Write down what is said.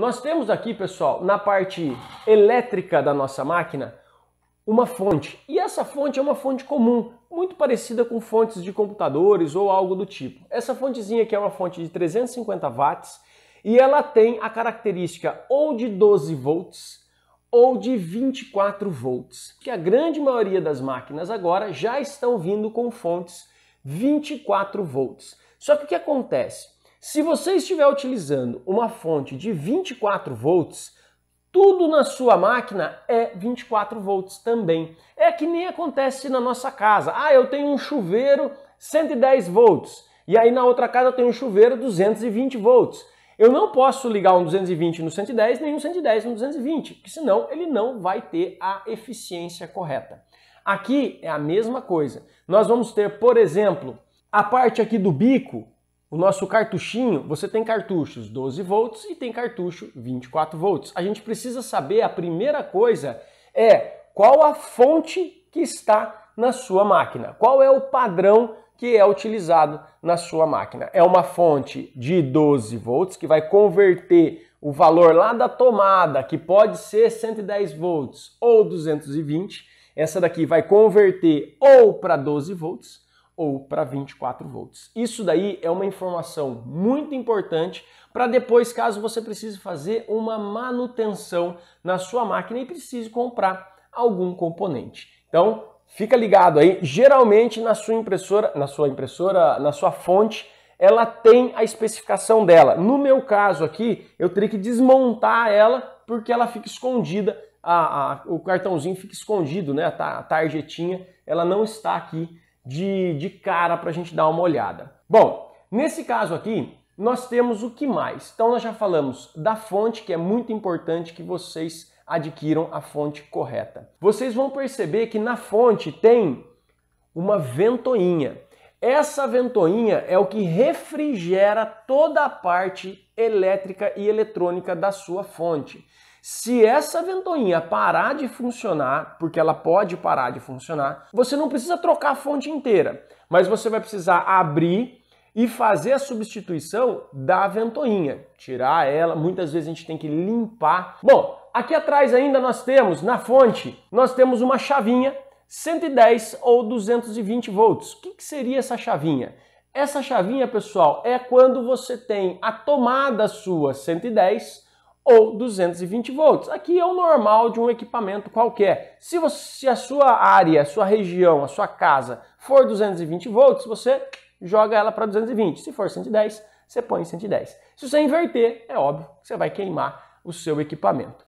Nós temos aqui, pessoal, na parte elétrica da nossa máquina, uma fonte. E essa fonte é uma fonte comum, muito parecida com fontes de computadores ou algo do tipo. Essa fontezinha aqui é uma fonte de 350 watts e ela tem a característica ou de 12 volts ou de 24 volts, que a grande maioria das máquinas agora já estão vindo com fontes 24 volts. Só que o que acontece? Se você estiver utilizando uma fonte de 24 volts, tudo na sua máquina é 24 volts também. É que nem acontece na nossa casa. Ah, eu tenho um chuveiro 110 volts e aí na outra casa eu tenho um chuveiro 220 volts. Eu não posso ligar um 220 no 110 nem um 110 no 220, porque senão ele não vai ter a eficiência correta. Aqui é a mesma coisa. Nós vamos ter, por exemplo, a parte aqui do bico o nosso cartuchinho, você tem cartuchos 12 volts e tem cartucho 24 volts. A gente precisa saber, a primeira coisa é qual a fonte que está na sua máquina. Qual é o padrão que é utilizado na sua máquina? É uma fonte de 12 volts que vai converter o valor lá da tomada, que pode ser 110 volts ou 220. Essa daqui vai converter ou para 12 volts ou para 24 volts. Isso daí é uma informação muito importante para depois, caso você precise fazer uma manutenção na sua máquina e precise comprar algum componente. Então, fica ligado aí. Geralmente na sua impressora, na sua impressora, na sua fonte, ela tem a especificação dela. No meu caso aqui, eu teria que desmontar ela porque ela fica escondida, a, a, o cartãozinho fica escondido, né? A tarjetinha, ela não está aqui de, de cara para a gente dar uma olhada. Bom, nesse caso aqui, nós temos o que mais? Então, nós já falamos da fonte, que é muito importante que vocês adquiram a fonte correta. Vocês vão perceber que na fonte tem uma ventoinha. Essa ventoinha é o que refrigera toda a parte elétrica e eletrônica da sua fonte. Se essa ventoinha parar de funcionar, porque ela pode parar de funcionar, você não precisa trocar a fonte inteira, mas você vai precisar abrir e fazer a substituição da ventoinha, tirar ela, muitas vezes a gente tem que limpar. Bom, aqui atrás ainda nós temos na fonte, nós temos uma chavinha 110 ou 220 volts. O que, que seria essa chavinha? Essa chavinha, pessoal, é quando você tem a tomada sua 110 ou 220 volts. Aqui é o normal de um equipamento qualquer. Se, você, se a sua área, a sua região, a sua casa for 220 volts, você joga ela para 220. Se for 110, você põe 110. Se você inverter, é óbvio que você vai queimar o seu equipamento.